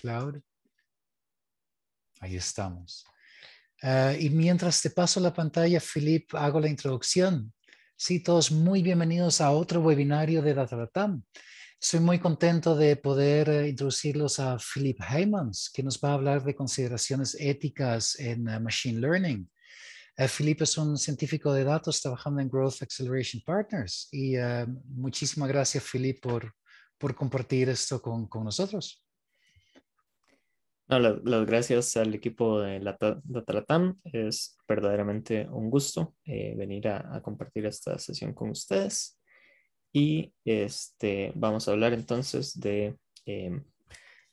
Cloud. Ahí estamos. Eh, y mientras te paso la pantalla, Philip, hago la introducción. Sí, todos muy bienvenidos a otro webinario de DataDatam. Soy muy contento de poder eh, introducirlos a Philip Heymans, que nos va a hablar de consideraciones éticas en eh, Machine Learning. Philip es un científico de datos trabajando en Growth Acceleration Partners y muchísimas gracias, Philip, por, por compartir esto con, con nosotros las, gracias al equipo de, la, Es verdaderamente un gusto eh, venir a, compartir esta sesión con ustedes. Y este, vamos a hablar entonces de em,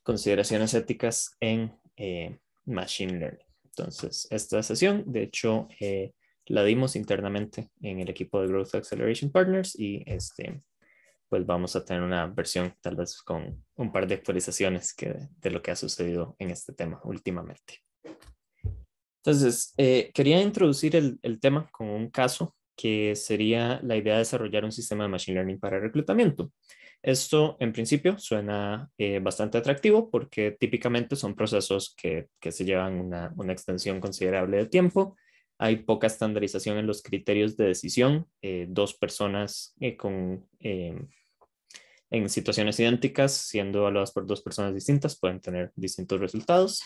consideraciones éticas en eh, Machine Learning. Entonces, esta sesión, de hecho, eh, la dimos internamente en el equipo de Growth Acceleration Partners y este, pues vamos a tener una versión tal vez con un par de actualizaciones de lo que ha sucedido en este tema últimamente. Entonces, eh, quería introducir el, tema con un caso que sería la idea de desarrollar un sistema de Machine Learning para reclutamiento. Esto, en principio, suena eh, bastante atractivo porque típicamente son procesos que, se llevan una, una extensión considerable de tiempo hay poca estandarización en los criterios de decisión. Eh, dos personas eh, con, eh, en situaciones idénticas, siendo evaluadas por dos personas distintas, pueden tener distintos resultados.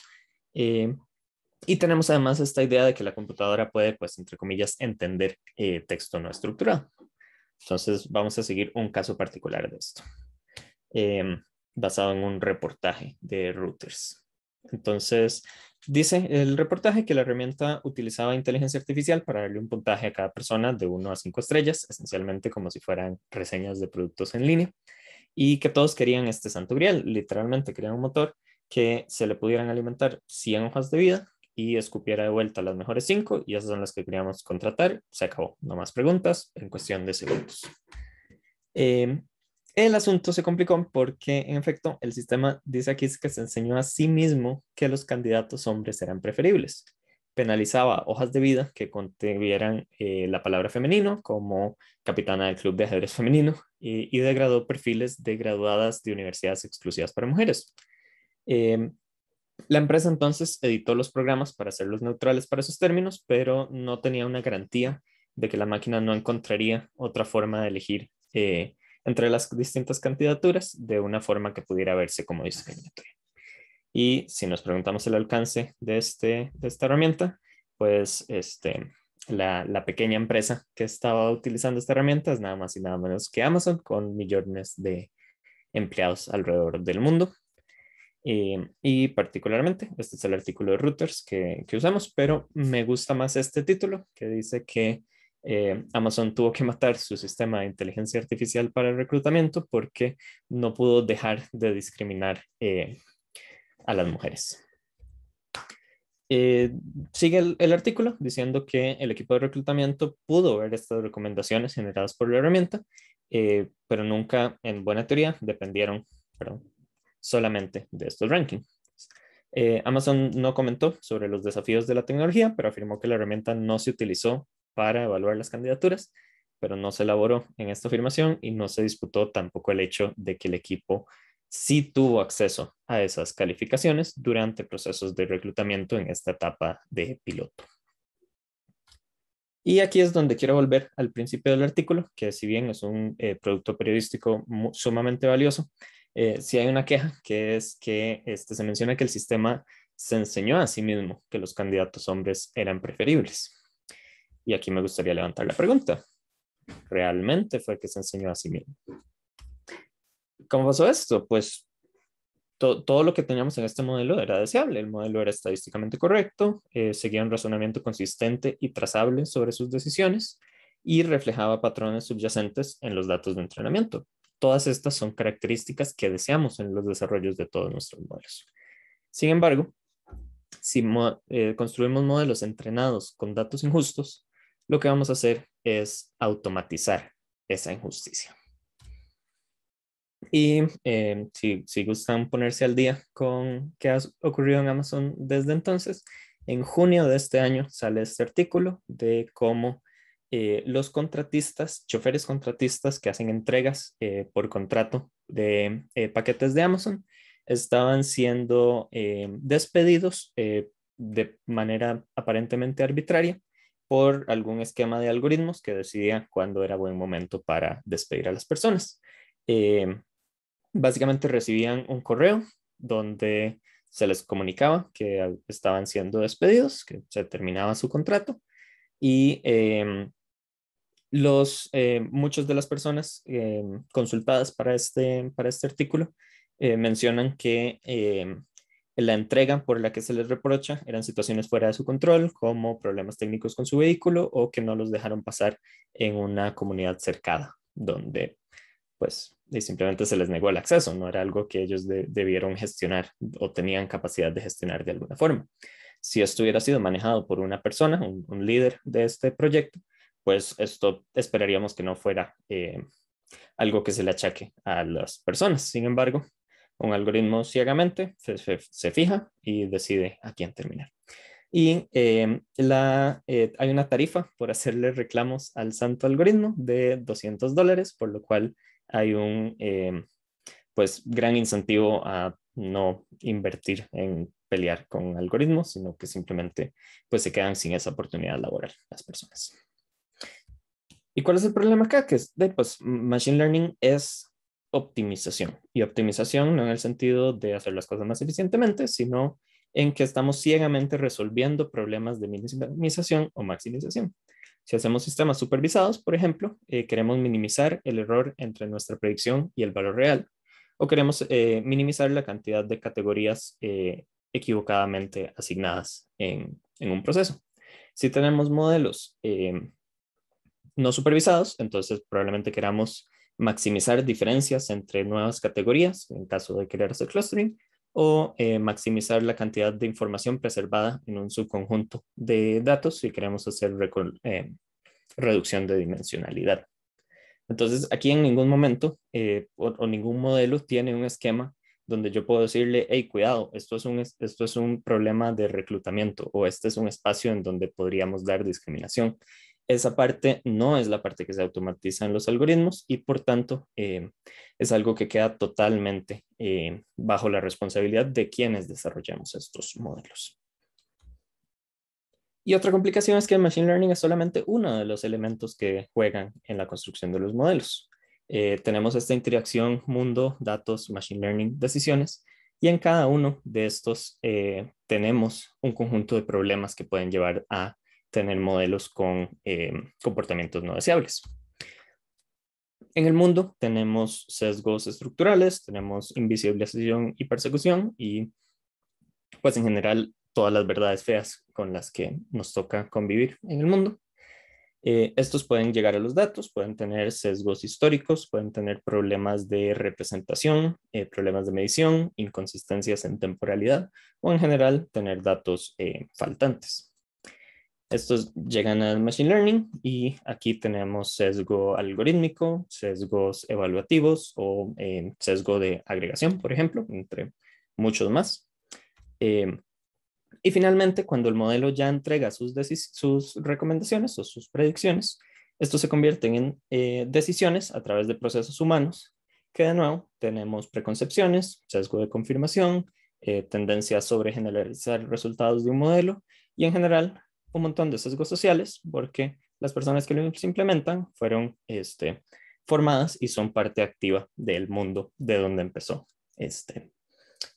y tenemos además esta idea de que la computadora puede, pues, entre comillas, entender texto no estructurado. Entonces, vamos a seguir un caso particular de esto, basado en un reportaje de Reuters. Entonces, dice el reportaje que la herramienta utilizaba inteligencia artificial para darle un puntaje a cada persona de 1 a 5 estrellas, esencialmente como si fueran reseñas de productos en línea, y que todos querían este santo grial, literalmente querían un motor que se le pudieran alimentar 100 hojas de vida y escupiera de vuelta las mejores 5 y esas son las que queríamos contratar, se acabó, no más preguntas en cuestión de segundos. Em, el asunto se complicó porque, en efecto, el sistema dice aquí que se enseñó a sí mismo que los candidatos hombres eran preferibles. Penalizaba hojas de vida que contuvieran eh, la palabra femenino, como capitana del club de ajedrez femenino, y, degradó perfiles de graduadas de universidades exclusivas para mujeres. Em, la empresa entonces editó los programas para hacerlos neutrales para esos términos, pero no tenía una garantía de que la máquina no encontraría otra forma de elegir eh, entre las distintas candidaturas de una forma que pudiera verse como discriminatoria. Y si nos preguntamos el alcance de, este, de esta herramienta, pues este, la, pequeña empresa que estaba utilizando esta herramienta es nada más y nada menos que Amazon, con millones de empleados alrededor del mundo. Y, particularmente, este es el artículo de routers que, que usamos, pero me gusta más este título que dice que eh, Amazon tuvo que matar su sistema de inteligencia artificial para el reclutamiento porque no pudo dejar de discriminar eh, a las mujeres. Eh, sigue el, artículo diciendo que el equipo de reclutamiento pudo ver estas recomendaciones generadas por la herramienta, pero nunca, en buena teoría, dependieron solamente de estos rankings. Amazon no comentó sobre los desafíos de la tecnología, pero afirmó que la herramienta no se utilizó para evaluar las candidaturas, pero no se elaboró en esta afirmación y no se disputó tampoco el hecho de que el equipo sí tuvo acceso a esas calificaciones durante procesos de reclutamiento en esta etapa de piloto. Y aquí es donde quiero volver al principio del artículo, que si bien es un eh, producto periodístico sumamente valioso, eh, sí hay una queja, que es que este, se menciona que el sistema se enseñó a sí mismo que los candidatos hombres eran preferibles. Y aquí me gustaría levantar la pregunta. ¿Realmente fue que se enseñó a sí mismo? ¿Cómo pasó esto? Pues todo lo que teníamos en este modelo era deseable. El modelo era estadísticamente correcto, eh, seguía un razonamiento consistente y trazable sobre sus decisiones y reflejaba patrones subyacentes en los datos de entrenamiento. Todas estas son características que deseamos en los desarrollos de todos nuestros modelos. Sin embargo, si eh, construimos modelos entrenados con datos injustos, lo que vamos a hacer es automatizar esa injusticia. Y eh, si, gustan ponerse al día con qué ha ocurrido en Amazon desde entonces, en junio de este año sale este artículo de cómo eh, los contratistas, choferes contratistas que hacen entregas eh, por contrato de paquetes de Amazon, estaban siendo despedidos de manera aparentemente arbitraria por algún esquema de algoritmos que decidía cuándo era buen momento para despedir a las personas. Eh, básicamente recibían un correo donde se les comunicaba que estaban siendo despedidos, que se terminaba su contrato y em, los, eh, muchas de las personas em, consultadas para este, para este artículo eh, mencionan que em, la entrega por la que se les reprocha eran situaciones fuera de su control, como problemas técnicos con su vehículo o que no los dejaron pasar en una comunidad cercada, donde pues simplemente se les negó el acceso, no era algo que ellos debieron gestionar o tenían capacidad de gestionar de alguna forma. Si esto hubiera sido manejado por una persona, un, líder de este proyecto, pues esto esperaríamos que no fuera eh, algo que se le achaque a las personas. Sin embargo, un algoritmo ciegamente, se, fija y decide a quién terminar. Y eh, eh, hay una tarifa por hacerle reclamos al santo algoritmo de 200 dólares, por lo cual hay un eh, pues gran incentivo a no invertir en pelear con algoritmos, sino que simplemente pues se quedan sin esa oportunidad laboral las personas. ¿Y cuál es el problema acá? Que es pues, Machine Learning es optimización. Y optimización no en el sentido de hacer las cosas más eficientemente, sino en que estamos ciegamente resolviendo problemas de minimización o maximización. Si hacemos sistemas supervisados, por ejemplo, eh, queremos minimizar el error entre nuestra predicción y el valor real, o queremos eh, minimizar la cantidad de categorías eh, equivocadamente asignadas en, en, un proceso. Si tenemos modelos no supervisados, entonces probablemente queramos maximizar diferencias entre nuevas categorías, en caso de querer hacer clustering, o eh, maximizar la cantidad de información preservada en un subconjunto de datos si queremos hacer eh, reducción de dimensionalidad. Entonces, aquí en ningún momento eh, o, ningún modelo tiene un esquema donde yo puedo decirle, hey, cuidado, esto es, un, esto es un problema de reclutamiento o este es un espacio en donde podríamos dar discriminación esa parte no es la parte que se automatiza en los algoritmos y por tanto eh, es algo que queda totalmente eh, bajo la responsabilidad de quienes desarrollamos estos modelos. Y otra complicación es que el Machine Learning es solamente uno de los elementos que juegan en la construcción de los modelos. Eh, tenemos esta interacción mundo, datos, Machine Learning, decisiones, y en cada uno de estos tenemos un conjunto de problemas que pueden llevar a tener modelos con em, comportamientos no deseables. En el mundo tenemos sesgos estructurales, tenemos invisibilización y persecución y pues en general todas las verdades feas con las que nos toca convivir en el mundo. Eh, estos pueden llegar a los datos, pueden tener sesgos históricos, pueden tener problemas de representación, eh, problemas de medición, inconsistencias en temporalidad o en general tener datos eh, faltantes. Estos llegan al Machine Learning y aquí tenemos sesgo algorítmico, sesgos evaluativos o em, sesgo de agregación, por ejemplo, entre muchos más. Em, y finalmente, cuando el modelo ya entrega sus, sus recomendaciones o sus predicciones, estos se convierten en eh, decisiones a través de procesos humanos, que de nuevo tenemos preconcepciones, sesgo de confirmación, eh, tendencias sobre generalizar resultados de un modelo y en general un montón de sesgos sociales porque las personas que lo implementan fueron este, formadas y son parte activa del mundo de donde empezó este,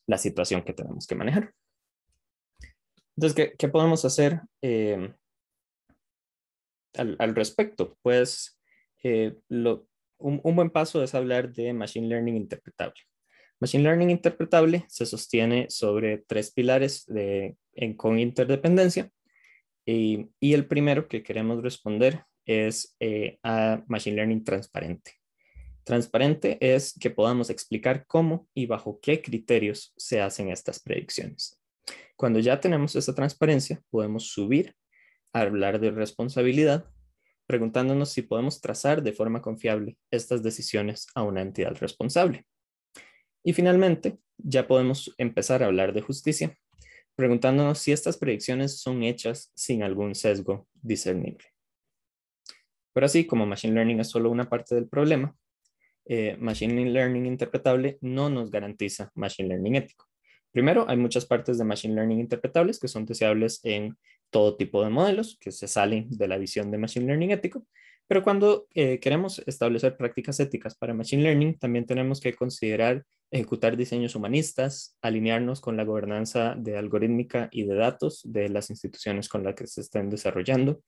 la situación que tenemos que manejar. Entonces, ¿qué, podemos hacer em, al, respecto? Pues eh, un, buen paso es hablar de Machine Learning interpretable. Machine Learning interpretable se sostiene sobre tres pilares de, con interdependencia, y, el primero que queremos responder es eh, a Machine Learning transparente. Transparente es que podamos explicar cómo y bajo qué criterios se hacen estas predicciones. Cuando ya tenemos esa transparencia, podemos subir a hablar de responsabilidad, preguntándonos si podemos trazar de forma confiable estas decisiones a una entidad responsable. Y finalmente, ya podemos empezar a hablar de justicia, preguntándonos si estas predicciones son hechas sin algún sesgo discernible. Pero así como Machine Learning es solo una parte del problema, eh, Machine Learning interpretable no nos garantiza Machine Learning ético. Primero, hay muchas partes de Machine Learning interpretables que son deseables en todo tipo de modelos que se salen de la visión de Machine Learning ético, pero cuando eh, queremos establecer prácticas éticas para Machine Learning, también tenemos que considerar ejecutar diseños humanistas, alinearnos con la gobernanza de algorítmica y de datos de las instituciones con las que se estén desarrollando.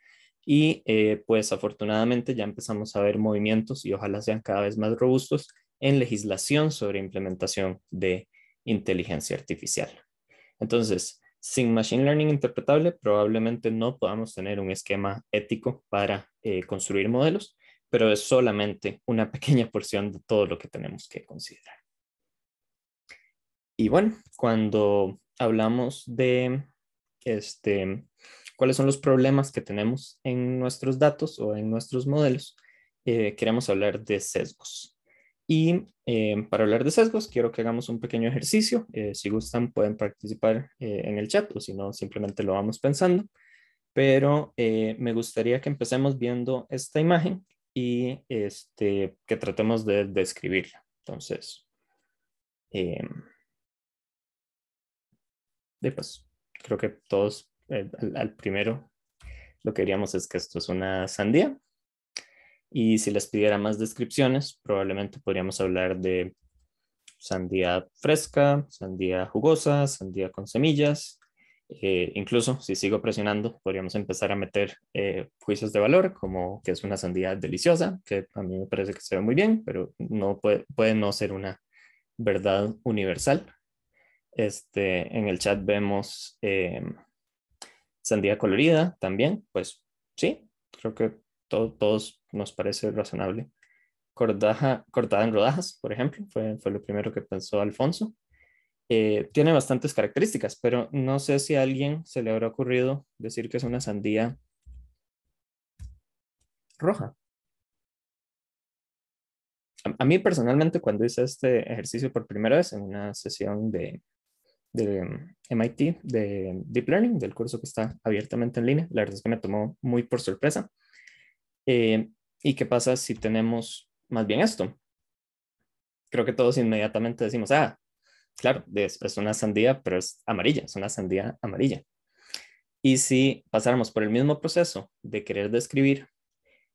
Y eh, pues afortunadamente ya empezamos a ver movimientos y ojalá sean cada vez más robustos en legislación sobre implementación de inteligencia artificial. Entonces, sin Machine Learning interpretable, probablemente no podamos tener un esquema ético para eh, construir modelos, pero es solamente una pequeña porción de todo lo que tenemos que considerar. Y bueno, cuando hablamos de este, cuáles son los problemas que tenemos en nuestros datos o en nuestros modelos, eh, queremos hablar de sesgos. Y eh, para hablar de sesgos, quiero que hagamos un pequeño ejercicio. Eh, si gustan, pueden participar en el chat o si no, simplemente lo vamos pensando. Pero me gustaría que empecemos viendo esta imagen y este, que tratemos de describirla. Entonces, em, pues creo que todos eh, al, primero lo que diríamos es que esto es una sandía. Y si les pidiera más descripciones, probablemente podríamos hablar de sandía fresca, sandía jugosa, sandía con semillas. Eh, incluso si sigo presionando, podríamos empezar a meter eh, juicios de valor, como que es una sandía deliciosa, que a mí me parece que se ve muy bien, pero no puede no ser una verdad universal. Este, en el chat vemos eh, sandía colorida también, pues sí, creo que todos nos parece razonable. cortada en rodajas, por ejemplo, fue, lo primero que pensó Alfonso. Eh, tiene bastantes características, pero no sé si a alguien se le habrá ocurrido decir que es una sandía roja. a mí personalmente, cuando hice este ejercicio por primera vez en una sesión de, de MIT, em, de Deep Learning, del curso que está abiertamente en línea. La verdad es que me tomó muy por sorpresa. Eh, ¿Y qué pasa si tenemos más bien esto? Creo que todos inmediatamente decimos, ah, claro, es, una sandía, pero es amarilla, es una sandía amarilla. Y si pasáramos por el mismo proceso de querer describir,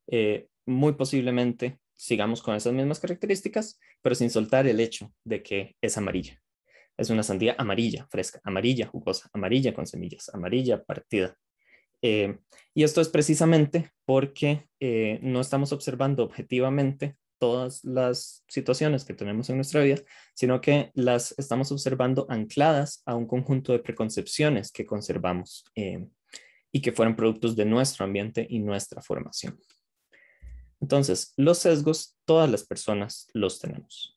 eh, muy posiblemente sigamos con esas mismas características, pero sin soltar el hecho de que es amarilla es una sandía amarilla, fresca, amarilla, jugosa, amarilla con semillas, amarilla partida. Eh, y esto es precisamente porque eh, no estamos observando objetivamente todas las situaciones que tenemos en nuestra vida, sino que las estamos observando ancladas a un conjunto de preconcepciones que conservamos eh, y que fueron productos de nuestro ambiente y nuestra formación. Entonces, los sesgos todas las personas los tenemos,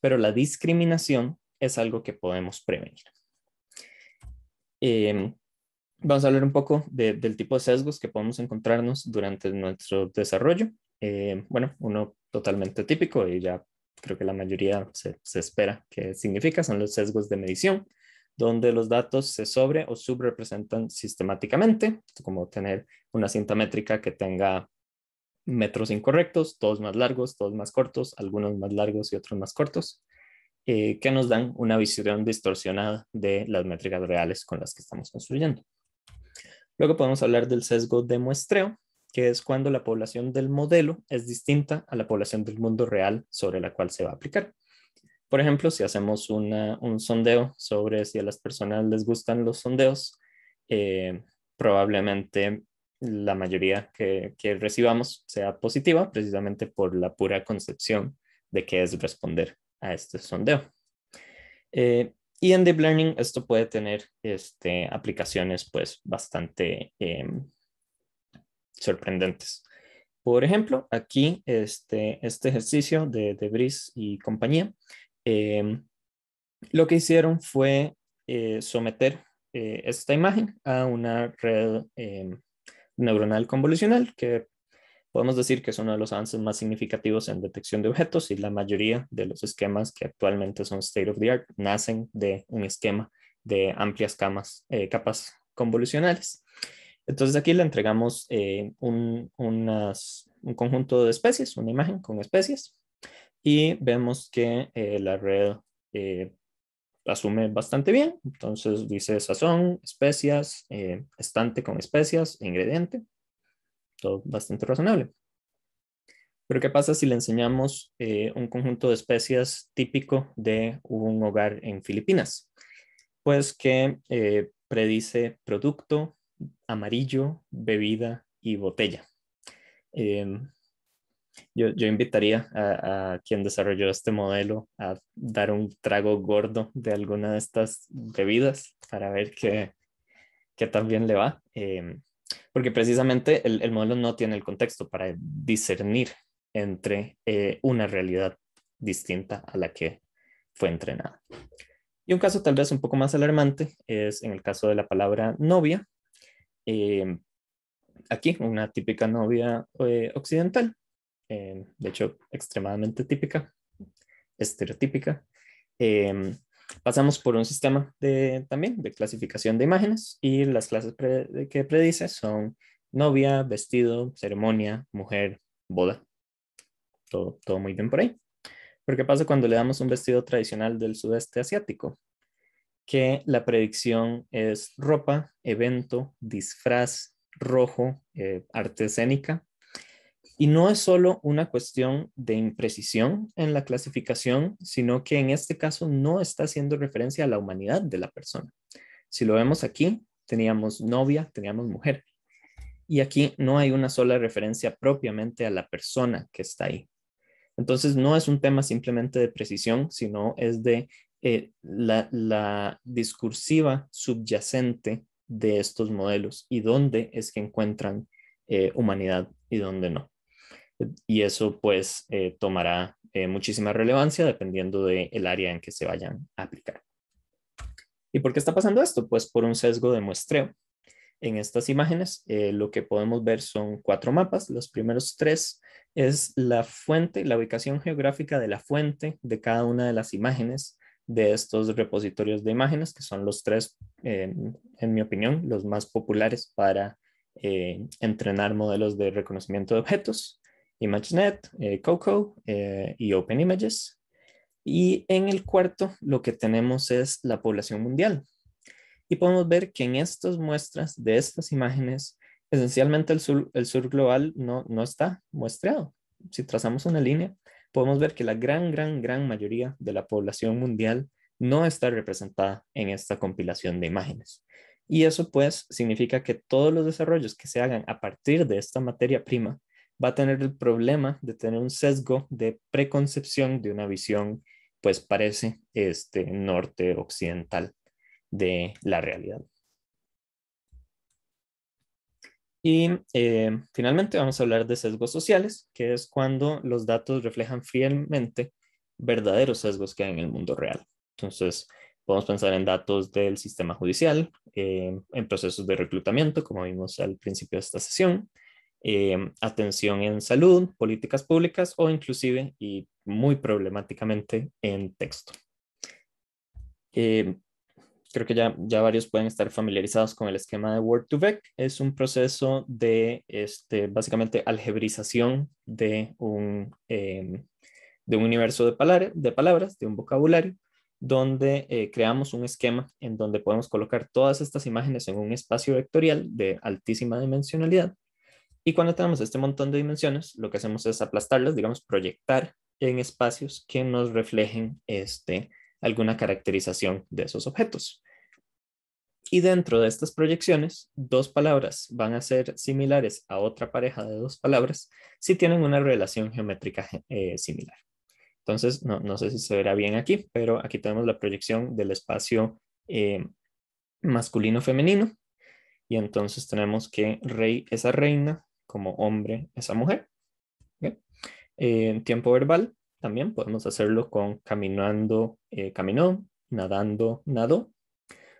pero la discriminación es algo que podemos prevenir. Em, vamos a hablar un poco del tipo de sesgos que podemos encontrarnos durante nuestro desarrollo. Eh, bueno, uno totalmente típico y ya creo que la mayoría se, se espera que significa son los sesgos de medición, donde los datos se sobre o subrepresentan sistemáticamente, como tener una cinta métrica que tenga metros incorrectos, todos más largos, todos más cortos, algunos más largos y otros más cortos. Eh, que nos dan una visión distorsionada de las métricas reales con las que estamos construyendo. Luego podemos hablar del sesgo de muestreo, que es cuando la población del modelo es distinta a la población del mundo real sobre la cual se va a aplicar. Por ejemplo, si hacemos un sondeo sobre si a las personas les gustan los sondeos, eh, probablemente la mayoría que, que, recibamos sea positiva, precisamente por la pura concepción de que es responder a este sondeo. Eh, y en deep learning esto puede tener este, aplicaciones pues bastante em, sorprendentes. Por ejemplo, aquí este, este ejercicio de, de y compañía, em, lo que hicieron fue eh, someter eh, esta imagen a una red em, neuronal convolucional que Podemos decir que es uno de los avances más significativos en detección de objetos y la mayoría de los esquemas que actualmente son state of the art nacen de un esquema de amplias camas, eh, capas convolucionales. Entonces aquí le entregamos eh, un, un, conjunto de especies, una imagen con especies, y vemos que eh, la red asume bastante bien. Entonces dice sazón, especias, estante con especias, ingrediente, todo bastante razonable. Pero ¿qué pasa si le enseñamos eh, un conjunto de especies típico de un hogar en Filipinas? Pues que eh, predice producto, amarillo, bebida y botella. Em, yo, invitaría a, quien desarrolló este modelo a dar un trago gordo de alguna de estas bebidas para ver qué, qué tan bien le va. Em, porque precisamente el, modelo no tiene el contexto para discernir entre eh, una realidad distinta a la que fue entrenada. Y un caso tal vez un poco más alarmante es en el caso de la palabra novia. Eh, aquí, una típica novia eh, occidental, de hecho, extremadamente típica, estereotípica, Pasamos por un sistema de, también de clasificación de imágenes y las clases que predice son novia, vestido, ceremonia, mujer, boda. Todo, todo muy bien por ahí. Pero ¿qué pasa cuando le damos un vestido tradicional del sudeste asiático? Que la predicción es ropa, evento, disfraz, rojo, eh, arte escénica, y no es solo una cuestión de imprecisión en la clasificación, sino que en este caso no está haciendo referencia a la humanidad de la persona. Si lo vemos aquí, teníamos novia, teníamos mujer. Y aquí no hay una sola referencia propiamente a la persona que está ahí. Entonces no es un tema simplemente de precisión, sino es de eh, la, discursiva subyacente de estos modelos y dónde es que encuentran eh, humanidad y dónde no y eso pues eh, tomará eh, muchísima relevancia dependiendo del área en que se vayan a aplicar. ¿Y por qué está pasando esto? Pues por un sesgo de muestreo. En estas imágenes eh, lo que podemos ver son cuatro mapas. Los primeros tres es la fuente, la ubicación geográfica de la fuente de cada una de las imágenes de estos repositorios de imágenes, que son los tres, en mi opinión, los más populares para entrenar modelos de reconocimiento de objetos. ImageNet, eh, Coco eh, y Open Images, Y en el cuarto lo que tenemos es la población mundial. Y podemos ver que en estas muestras de estas imágenes, esencialmente el sur, el sur global no, no está muestreado. Si trazamos una línea, podemos ver que la gran, gran, gran mayoría de la población mundial no está representada en esta compilación de imágenes. Y eso pues significa que todos los desarrollos que se hagan a partir de esta materia prima va a tener el problema de tener un sesgo de preconcepción de una visión, pues parece, este, norte occidental de la realidad. Y eh, finalmente vamos a hablar de sesgos sociales, que es cuando los datos reflejan fielmente verdaderos sesgos que hay en el mundo real. Entonces, podemos pensar en datos del sistema judicial, eh, en procesos de reclutamiento, como vimos al principio de esta sesión, Em, atención en salud, políticas públicas o inclusive y muy problemáticamente en texto. Em, creo que ya, ya varios pueden estar familiarizados con el esquema de Word 2 Vec. Es un proceso de este, básicamente algebrización de un, em, de un universo de, de palabras, de un vocabulario, donde eh, creamos un esquema en donde podemos colocar todas estas imágenes en un espacio vectorial de altísima dimensionalidad y cuando tenemos este montón de dimensiones, lo que hacemos es aplastarlas, digamos, proyectar en espacios que nos reflejen este, alguna caracterización de esos objetos. Y dentro de estas proyecciones, dos palabras van a ser similares a otra pareja de dos palabras si tienen una relación geométrica eh, similar. Entonces, no, sé si se verá bien aquí, pero aquí tenemos la proyección del espacio eh, masculino-femenino. Y entonces tenemos que rey esa reina, como hombre esa mujer. Eh, en tiempo verbal también podemos hacerlo con caminando, eh, caminó, nadando, nadó.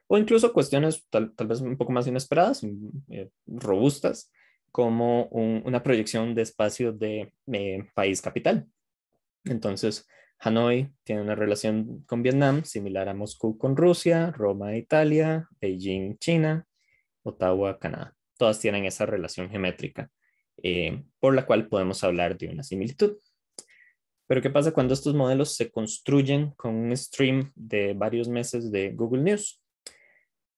O incluso cuestiones tal, vez un poco más inesperadas, mm, eh, robustas, como una proyección de espacio de país capital. Entonces, Hanoi tiene una relación con Vietnam similar a Moscú con Rusia, Roma, Italia, Beijing, China, Ottawa, Canadá. Todas tienen esa relación geométrica. Eh, por la cual podemos hablar de una similitud. Pero ¿qué pasa cuando estos modelos se construyen con un stream de varios meses de Google News?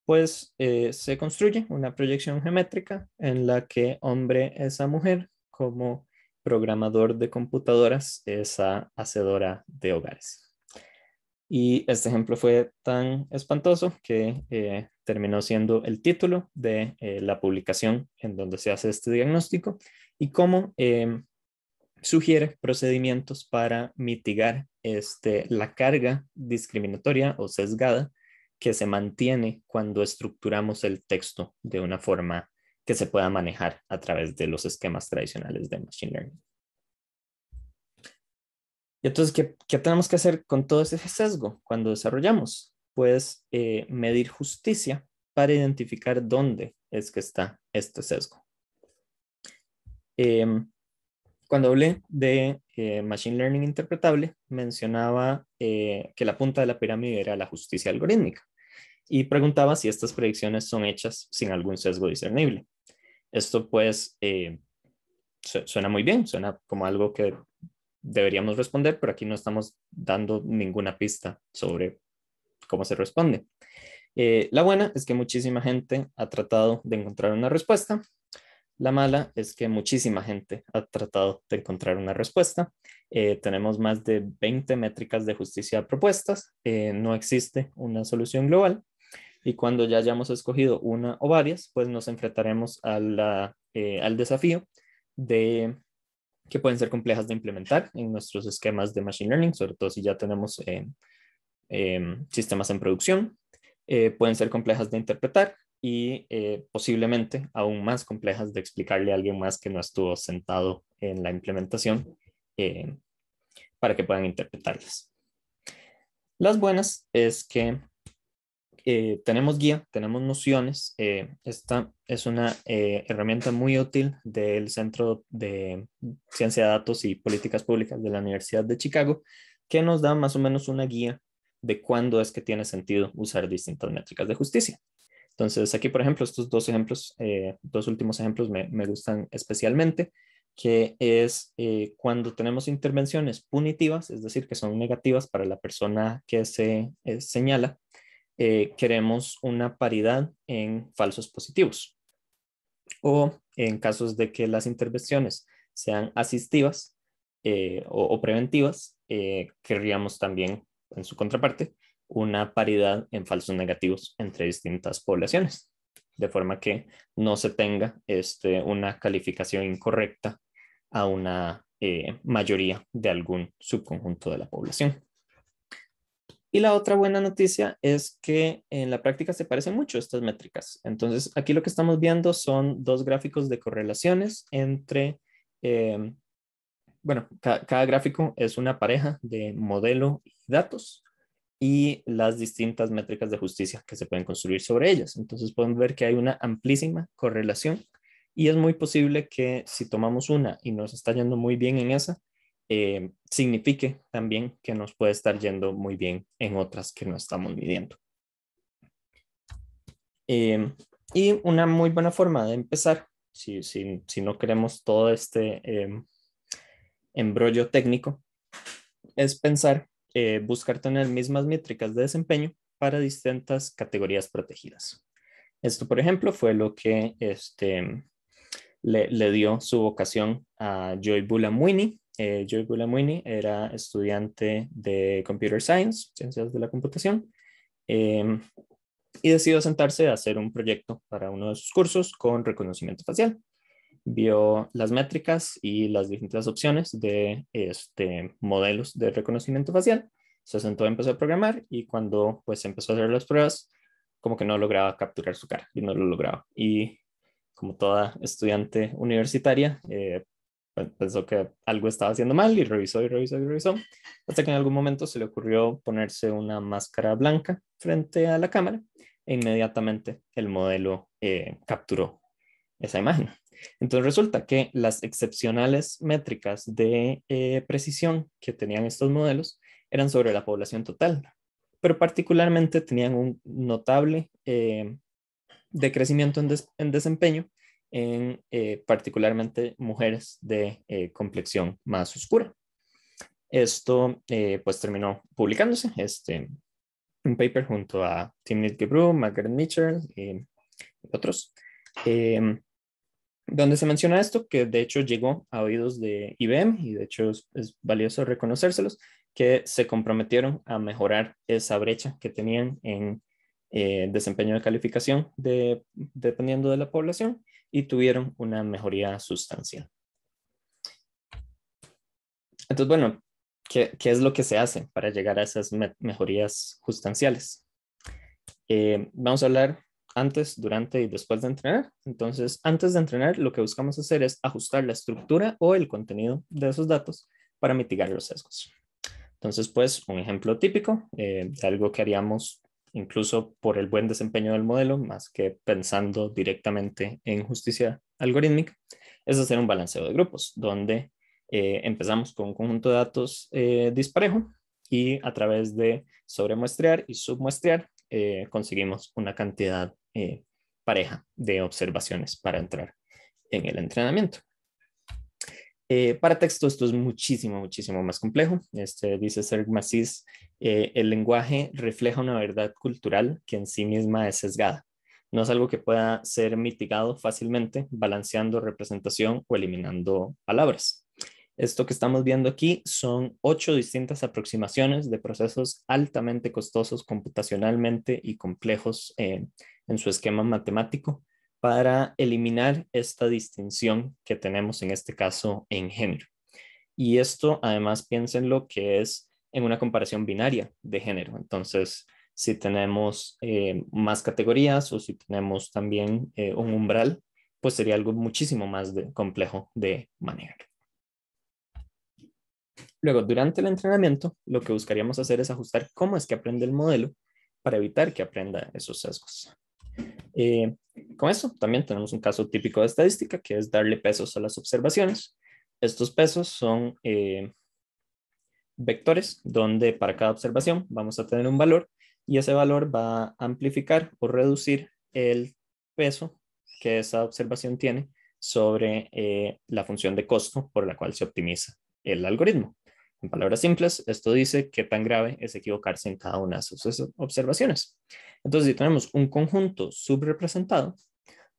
Pues eh, se construye una proyección geométrica en la que hombre es a mujer como programador de computadoras es a hacedora de hogares. Y este ejemplo fue tan espantoso que eh, terminó siendo el título de eh, la publicación en donde se hace este diagnóstico y cómo eh, sugiere procedimientos para mitigar este, la carga discriminatoria o sesgada que se mantiene cuando estructuramos el texto de una forma que se pueda manejar a través de los esquemas tradicionales de Machine Learning. entonces, ¿qué, ¿qué, tenemos que hacer con todo ese sesgo cuando desarrollamos? puedes eh, medir justicia para identificar dónde es que está este sesgo. Em, cuando hablé de eh, Machine Learning interpretable, mencionaba eh, que la punta de la pirámide era la justicia algorítmica y preguntaba si estas predicciones son hechas sin algún sesgo discernible. Esto pues suena muy bien, suena como algo que deberíamos responder, pero aquí no estamos dando ninguna pista sobre cómo se responde. Eh, la buena es que muchísima gente ha tratado de encontrar una respuesta. La mala es que muchísima gente ha tratado de encontrar una respuesta. Eh, tenemos más de 20 métricas de justicia propuestas. Eh, no existe una solución global. Y cuando ya hayamos escogido una o varias, pues nos enfrentaremos al desafío de que pueden ser complejas de implementar en nuestros esquemas de Machine Learning, sobre todo si ya tenemos Em, sistemas en producción, eh, pueden ser complejas de interpretar y eh, posiblemente aún más complejas de explicarle a alguien más que no estuvo sentado en la implementación eh, para que puedan interpretarlas. Las buenas es que tenemos guía, tenemos nociones. esta es una herramienta muy útil del Centro de Ciencia de Datos y Políticas Públicas de la Universidad de Chicago, que nos da más o menos una guía de cuándo es que tiene sentido usar distintas métricas de justicia. Entonces, aquí, por ejemplo, estos dos ejemplos, eh, dos últimos ejemplos me, gustan especialmente, que es eh, cuando tenemos intervenciones punitivas, es decir, que son negativas para la persona que se eh, señala, queremos una paridad en falsos positivos. O en casos de que las intervenciones sean asistivas o, o, preventivas, querríamos también en su contraparte, una paridad en falsos negativos entre distintas poblaciones, de forma que no se tenga este, una calificación incorrecta a una eh, mayoría de algún subconjunto de la población. Y la otra buena noticia es que en la práctica se parecen mucho estas métricas. Entonces, aquí lo que estamos viendo son dos gráficos de correlaciones entre, eh, bueno, cada gráfico es una pareja de modelo datos y las distintas métricas de justicia que se pueden construir sobre ellas. Entonces pueden ver que hay una amplísima correlación y es muy posible que si tomamos una y nos está yendo muy bien en esa, eh, signifique también que nos puede estar yendo muy bien en otras que no estamos midiendo. Eh, y una muy buena forma de empezar, si, si, si no queremos todo este em, embrollo técnico, es pensar eh, buscar tener mismas métricas de desempeño para distintas categorías protegidas. Esto, por ejemplo, fue lo que este, le, dio su vocación a Joy Bulamwini. Eh, Joy Bulamwini era estudiante de Computer Science, Ciencias de la Computación, em, y decidió sentarse a hacer un proyecto para uno de sus cursos con reconocimiento facial vio las métricas y las distintas opciones de este, modelos de reconocimiento facial, se sentó, empezó a programar y cuando pues empezó a hacer las pruebas, como que no lograba capturar su cara y no lo lograba. Y como toda estudiante universitaria, eh, pues, pensó que algo estaba haciendo mal y revisó y revisó y revisó, hasta que en algún momento se le ocurrió ponerse una máscara blanca frente a la cámara e inmediatamente el modelo eh, capturó esa imagen. Entonces resulta que las excepcionales métricas de eh, precisión que tenían estos modelos eran sobre la población total, pero particularmente tenían un notable eh, decrecimiento en, desempeño en eh, particularmente mujeres de complexión más oscura. Esto pues terminó publicándose, este, un paper junto a Tim Nitgebrew, Margaret Mitchell y otros. Em, donde se menciona esto, que de hecho llegó a oídos de IBM y de hecho es, valioso reconocérselos, que se comprometieron a mejorar esa brecha que tenían en eh, desempeño de calificación dependiendo de la población y tuvieron una mejoría sustancial. Entonces, bueno, ¿qué, es lo que se hace para llegar a esas mejorías sustanciales? Eh, vamos a hablar antes, durante y después de entrenar. Entonces, antes de entrenar, lo que buscamos hacer es ajustar la estructura o el contenido de esos datos para mitigar los sesgos. Entonces, pues, un ejemplo típico eh, de algo que haríamos incluso por el buen desempeño del modelo, más que pensando directamente en justicia algorítmica, es hacer un balanceo de grupos, donde eh, empezamos con un conjunto de datos eh, disparejo y a través de sobremuestrear y submuestrear eh, conseguimos una cantidad eh, pareja de observaciones para entrar en el entrenamiento. Eh, para texto esto es muchísimo, muchísimo más complejo. Este, dice Serg Massis, eh, el lenguaje refleja una verdad cultural que en sí misma es sesgada. No es algo que pueda ser mitigado fácilmente balanceando representación o eliminando palabras. Esto que estamos viendo aquí son ocho distintas aproximaciones de procesos altamente costosos computacionalmente y complejos en su esquema matemático para eliminar esta distinción que tenemos en este caso en género. Y esto además piensen lo que es en una comparación binaria de género. Entonces, si tenemos eh, más categorías o si tenemos también eh, un umbral, pues sería algo muchísimo más complejo de manejar. Luego, durante el entrenamiento, lo que buscaríamos hacer es ajustar cómo es que aprende el modelo para evitar que aprenda esos sesgos. Eh, con eso también tenemos un caso típico de estadística, que es darle pesos a las observaciones. Estos pesos son eh, vectores donde para cada observación vamos a tener un valor y ese valor va a amplificar o reducir el peso que esa observación tiene sobre eh, la función de costo por la cual se optimiza el algoritmo. En palabras simples, esto dice qué tan grave es equivocarse en cada una de sus observaciones. Entonces, si tenemos un conjunto subrepresentado,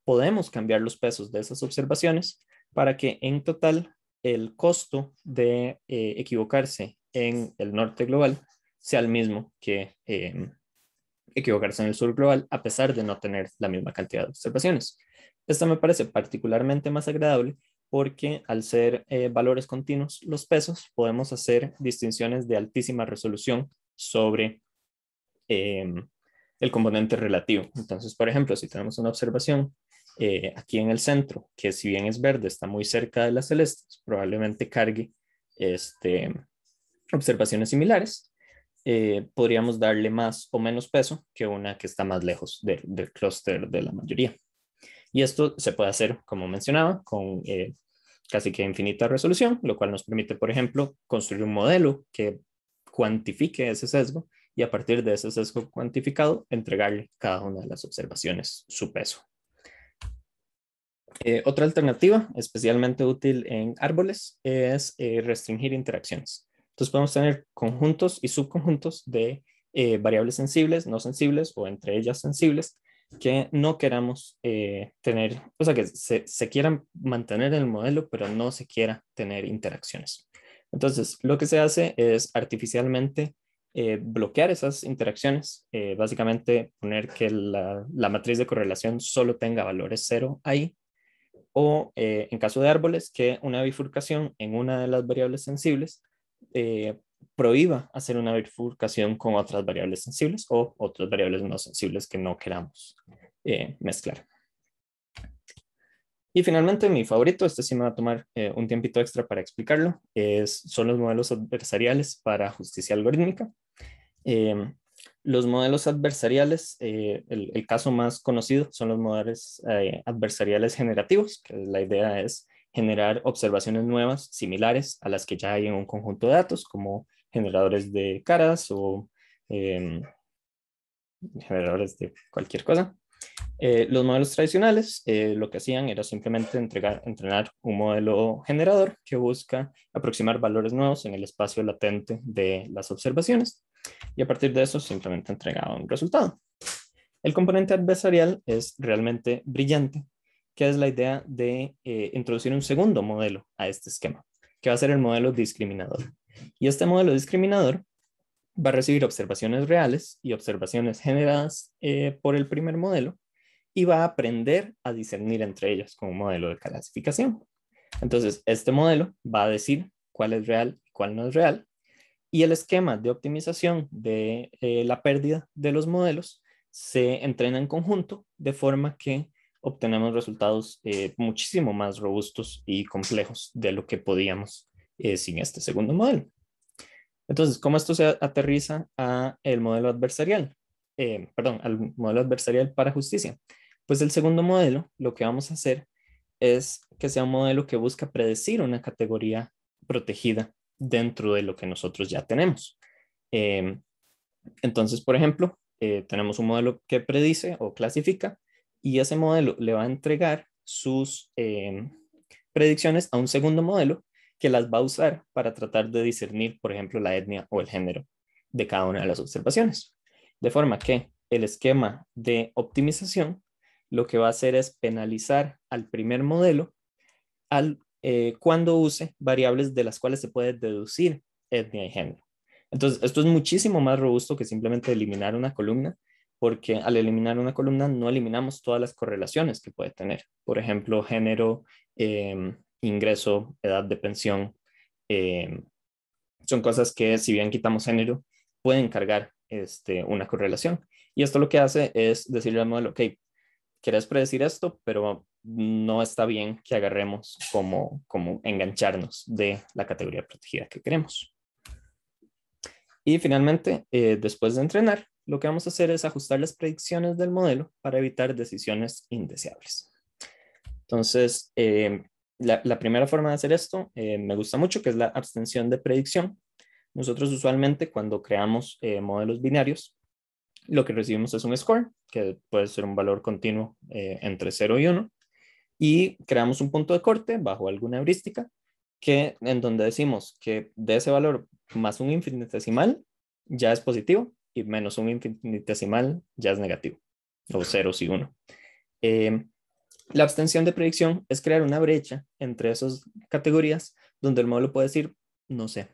podemos cambiar los pesos de esas observaciones para que en total el costo de eh, equivocarse en el norte global sea el mismo que em, equivocarse en el sur global, a pesar de no tener la misma cantidad de observaciones. Esto me parece particularmente más agradable porque al ser eh, valores continuos los pesos, podemos hacer distinciones de altísima resolución sobre em, el componente relativo. Entonces, por ejemplo, si tenemos una observación eh, aquí en el centro, que si bien es verde, está muy cerca de las celestes, probablemente cargue este, observaciones similares, eh, podríamos darle más o menos peso que una que está más lejos del clúster de la mayoría. Y esto se puede hacer, como mencionaba, con casi que infinita resolución, lo cual nos permite, por ejemplo, construir un modelo que cuantifique ese sesgo y a partir de ese sesgo cuantificado entregarle cada una de las observaciones su peso. Eh, otra alternativa especialmente útil en árboles es eh, restringir interacciones. Entonces podemos tener conjuntos y subconjuntos de eh, variables sensibles, no sensibles o entre ellas sensibles que no queramos eh, tener, o sea, que se, se quieran mantener el modelo, pero no se quiera tener interacciones. Entonces, lo que se hace es artificialmente eh, bloquear esas interacciones, eh, básicamente poner que la, matriz de correlación solo tenga valores cero ahí, o en caso de árboles, que una bifurcación en una de las variables sensibles prohíba hacer una bifurcación con otras variables sensibles o otras variables no sensibles que no queramos eh, mezclar. Y finalmente, mi favorito, este sí me va a tomar eh, un tiempito extra para explicarlo, es, son los modelos adversariales para justicia algorítmica. Em, los modelos adversariales, eh, el, el, caso más conocido son los modelos adversariales generativos, que la idea es generar observaciones nuevas similares a las que ya hay en un conjunto de datos, como generadores de caras o em, generadores de cualquier cosa. Eh, los modelos tradicionales eh, lo que hacían era simplemente entregar, entrenar un modelo generador que busca aproximar valores nuevos en el espacio latente de las observaciones y a partir de eso simplemente entregaba un resultado. El componente adversarial es realmente brillante que es la idea de eh, introducir un segundo modelo a este esquema, que va a ser el modelo discriminador. Y este modelo discriminador va a recibir observaciones reales y observaciones generadas eh, por el primer modelo y va a aprender a discernir entre ellas con un modelo de clasificación. Entonces, este modelo va a decir cuál es real y cuál no es real. Y el esquema de optimización de eh, la pérdida de los modelos se entrena en conjunto de forma que obtenemos resultados eh, muchísimo más robustos y complejos de lo que podíamos eh, sin este segundo modelo. Entonces, ¿cómo esto se aterriza a el modelo adversarial? Eh, perdón, al modelo adversarial para justicia. Pues el segundo modelo, lo que vamos a hacer es que sea un modelo que busca predecir una categoría protegida dentro de lo que nosotros ya tenemos. entonces, por ejemplo, tenemos un modelo que predice o clasifica y ese modelo le va a entregar sus eh, predicciones a un segundo modelo que las va a usar para tratar de discernir, por ejemplo, la etnia o el género de cada una de las observaciones. De forma que el esquema de optimización lo que va a hacer es penalizar al primer modelo al, eh, cuando use variables de las cuales se puede deducir etnia y género. Entonces, esto es muchísimo más robusto que simplemente eliminar una columna porque al eliminar una columna no eliminamos todas las correlaciones que puede tener. Por ejemplo, género, em, ingreso, edad de pensión. Em, son cosas que si bien quitamos género, pueden cargar este, una correlación. Y esto lo que hace es decirle al modelo, ok, quieres predecir esto, pero no está bien que agarremos como, como engancharnos de la categoría protegida que queremos. Y finalmente, eh, después de entrenar, lo que vamos a hacer es ajustar las predicciones del modelo para evitar decisiones indeseables. Entonces, eh, la, primera forma de hacer esto eh, me gusta mucho, que es la abstención de predicción. Nosotros usualmente cuando creamos eh, modelos binarios, lo que recibimos es un score, que puede ser un valor continuo entre 0 y 1, y creamos un punto de corte bajo alguna heurística, que, en donde decimos que de ese valor más un infinitesimal ya es positivo, y menos un infinitesimal ya es negativo, o ceros si uno. Eh, la abstención de predicción es crear una brecha entre esas categorías donde el modelo puede decir, no sé,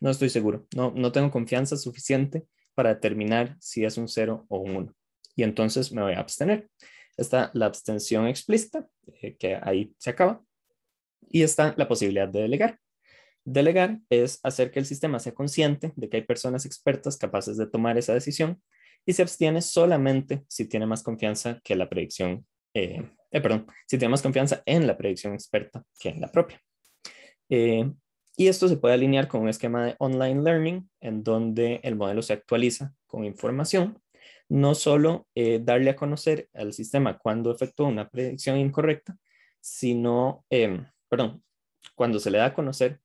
no estoy seguro, no, no tengo confianza suficiente para determinar si es un cero o un 1. Y entonces me voy a abstener. Está la abstención explícita, eh, que ahí se acaba. Y está la posibilidad de delegar, Delegar es hacer que el sistema sea consciente de que hay personas expertas capaces de tomar esa decisión y se abstiene solamente si tiene más confianza que la predicción, eh, eh, perdón, si tiene más confianza en la predicción experta que en la propia. Eh, y esto se puede alinear con un esquema de online learning en donde el modelo se actualiza con información, no solo darle a conocer al sistema cuando efectuó una predicción incorrecta, sino, em, perdón, cuando se le da a conocer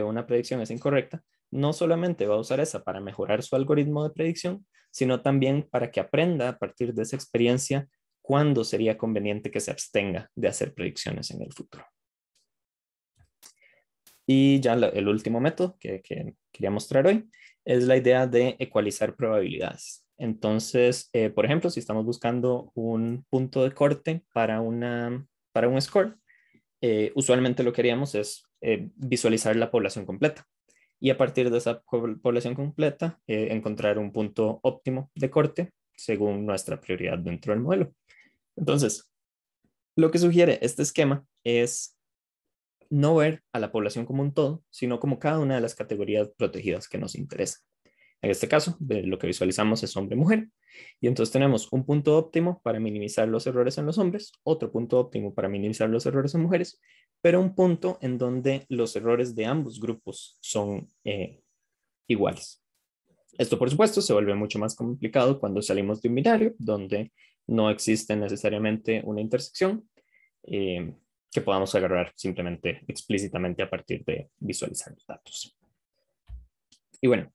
una predicción es incorrecta, no solamente va a usar esa para mejorar su algoritmo de predicción, sino también para que aprenda a partir de esa experiencia cuándo sería conveniente que se abstenga de hacer predicciones en el futuro. Y ya el último método que, quería mostrar hoy es la idea de ecualizar probabilidades. Entonces, eh, por ejemplo, si estamos buscando un punto de corte para, una, para un score, eh, usualmente lo que haríamos es eh, visualizar la población completa y a partir de esa población completa eh, encontrar un punto óptimo de corte según nuestra prioridad dentro del modelo. Entonces, lo que sugiere este esquema es no ver a la población como un todo, sino como cada una de las categorías protegidas que nos interesa. En este caso, de lo que visualizamos es hombre-mujer. Y entonces tenemos un punto óptimo para minimizar los errores en los hombres, otro punto óptimo para minimizar los errores en mujeres, pero un punto en donde los errores de ambos grupos son eh, iguales. Esto, por supuesto, se vuelve mucho más complicado cuando salimos de un binario, donde no existe necesariamente una intersección eh, que podamos agarrar simplemente explícitamente a partir de visualizar los datos. Y bueno,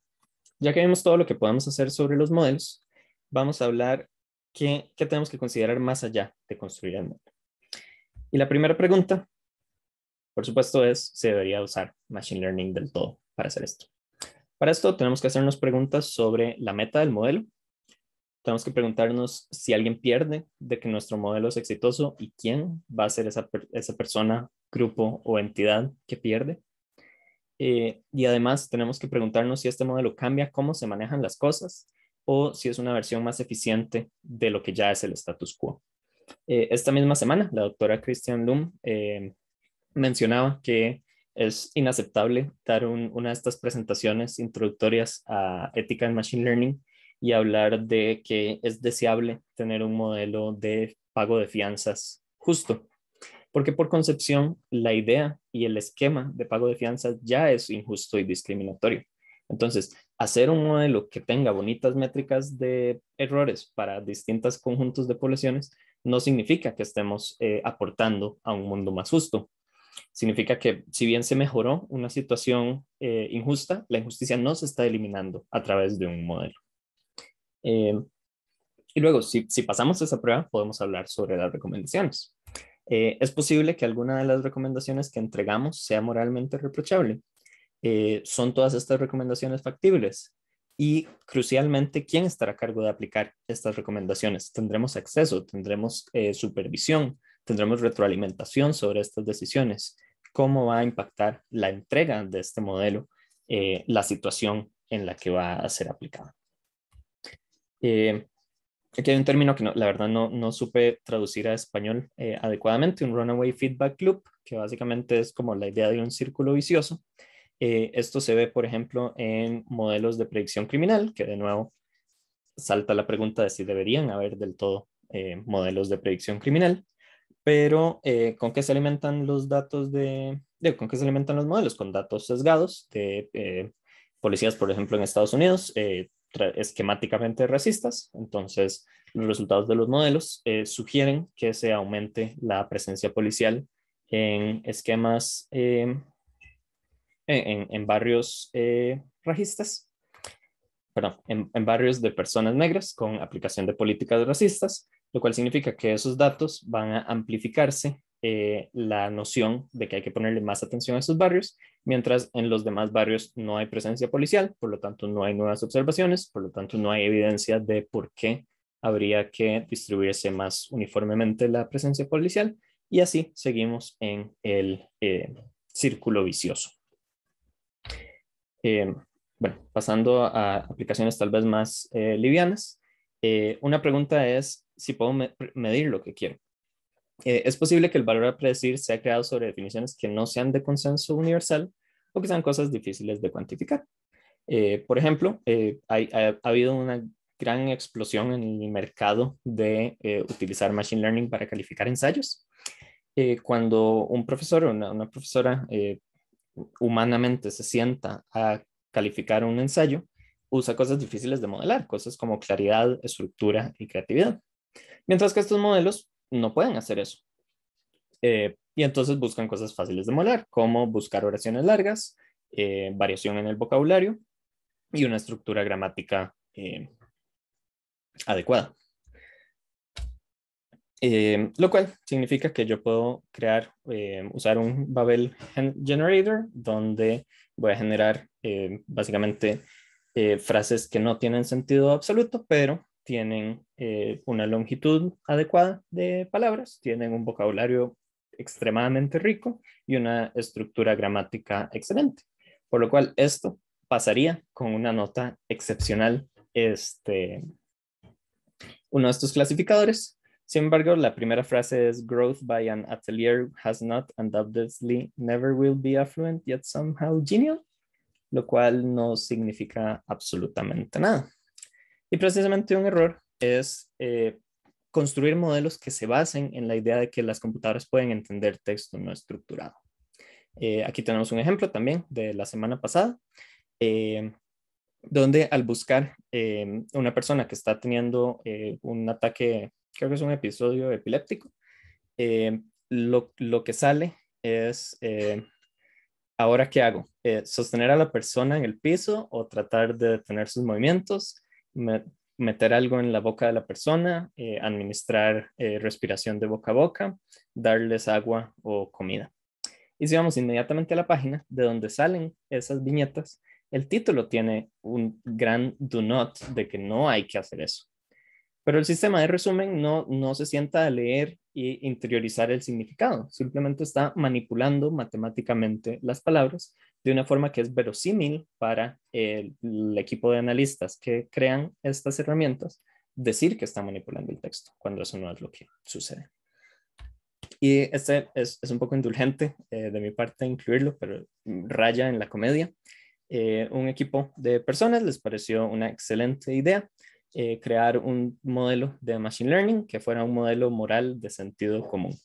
ya que vimos todo lo que podemos hacer sobre los modelos, vamos a hablar qué, tenemos que considerar más allá de construir el modelo. Y la primera pregunta, por supuesto, es si debería usar Machine Learning del todo para hacer esto. Para esto tenemos que hacernos preguntas sobre la meta del modelo. Tenemos que preguntarnos si alguien pierde de que nuestro modelo es exitoso y quién va a ser esa persona, grupo o entidad que pierde. Eh, y además tenemos que preguntarnos si este modelo cambia cómo se manejan las cosas o si es una versión más eficiente de lo que ya es el status quo. Eh, esta misma semana, la doctora Christian Lum eh, mencionaba que es inaceptable dar una de estas presentaciones introductorias a ética en Machine Learning y hablar de que es deseable tener un modelo de pago de fianzas justo porque por concepción la idea y el esquema de pago de fianzas ya es injusto y discriminatorio. Entonces, hacer un modelo que tenga bonitas métricas de errores para distintos conjuntos de poblaciones no significa que estemos eh, aportando a un mundo más justo. Significa que si bien se mejoró una situación eh, injusta, la injusticia no se está eliminando a través de un modelo. Eh, y luego, si, si pasamos esa prueba, podemos hablar sobre las recomendaciones. Eh, es posible que alguna de las recomendaciones que entregamos sea moralmente reprochable. Eh, ¿Son todas estas recomendaciones factibles? Y crucialmente, ¿quién estará a cargo de aplicar estas recomendaciones? ¿Tendremos acceso? ¿Tendremos eh, supervisión? ¿Tendremos retroalimentación sobre estas decisiones? ¿Cómo va a impactar la entrega de este modelo la situación en la que va a ser aplicada? Aquí hay un término que no, la verdad no, no supe traducir a español eh, adecuadamente, un runaway feedback loop, que básicamente es como la idea de un círculo vicioso. Eh, esto se ve, por ejemplo, en modelos de predicción criminal, que de nuevo salta la pregunta de si deberían haber del todo eh, modelos de predicción criminal, pero ¿con qué se alimentan los datos de, de, ¿Con qué se alimentan los modelos? Con datos sesgados de policías, por ejemplo, en Estados Unidos, esquemáticamente racistas. Entonces, los resultados de los modelos eh, sugieren que se aumente la presencia policial en esquemas, em, en, barrios eh, racistas, perdón, en, en barrios de personas negras con aplicación de políticas racistas, lo cual significa que esos datos van a amplificarse eh, la noción de que hay que ponerle más atención a esos barrios, mientras en los demás barrios no hay presencia policial, por lo tanto no hay nuevas observaciones, por lo tanto no hay evidencia de por qué habría que distribuirse más uniformemente la presencia policial y así seguimos en el eh, círculo vicioso. Eh, bueno, pasando a aplicaciones tal vez más livianas, una pregunta es si puedo medir lo que quiero eh, es posible que el valor a predecir sea creado sobre definiciones que no sean de consenso universal o que sean cosas difíciles de cuantificar. Eh, por ejemplo, eh, ha, habido una gran explosión en el mercado de utilizar Machine Learning para calificar ensayos. cuando un profesor o una, profesora humanamente se sienta a calificar un ensayo, usa cosas difíciles de modelar, cosas como claridad, estructura y creatividad. Mientras que estos modelos no pueden hacer eso. Eh, y entonces buscan cosas fáciles de molar, como buscar oraciones largas, eh, variación en el vocabulario y una estructura gramática eh, adecuada. lo cual significa que yo puedo crear, usar un Babel Generator donde voy a generar básicamente frases que no tienen sentido absoluto, pero tienen eh, una longitud adecuada de palabras, tienen un vocabulario extremadamente rico y una estructura gramática excelente. Por lo cual esto pasaría con una nota excepcional, este, uno de estos clasificadores. Sin embargo, la primera frase es growth by an atelier has not undoubtedly never will be affluent yet somehow genial, lo cual no significa absolutamente nada. Y precisamente un error es eh, construir modelos que se basen en la idea de que las computadoras pueden entender texto no estructurado. Eh, aquí tenemos un ejemplo también de la semana pasada, eh, donde al buscar em, una persona que está teniendo un ataque, creo que es un episodio epiléptico, em, lo, que sale es... Em, ¿ahora qué hago? ¿Sostener a la persona en el piso o tratar de detener sus movimientos? meter algo en la boca de la persona, eh, administrar eh, respiración de boca a boca, darles agua o comida. Y si vamos inmediatamente a la página de donde salen esas viñetas, el título tiene un gran do not de que no hay que hacer eso. Pero el sistema de resumen no, no se sienta a leer e interiorizar el significado, simplemente está manipulando matemáticamente las palabras de una forma que es verosímil para eh, el, equipo de analistas que crean estas herramientas decir que está manipulando el texto, cuando eso no es lo que sucede. Y este es, un poco indulgente eh, de mi parte incluirlo, pero raya en la comedia. Eh, un equipo de personas les pareció una excelente idea crear un modelo de Machine Learning que fuera un modelo moral de sentido común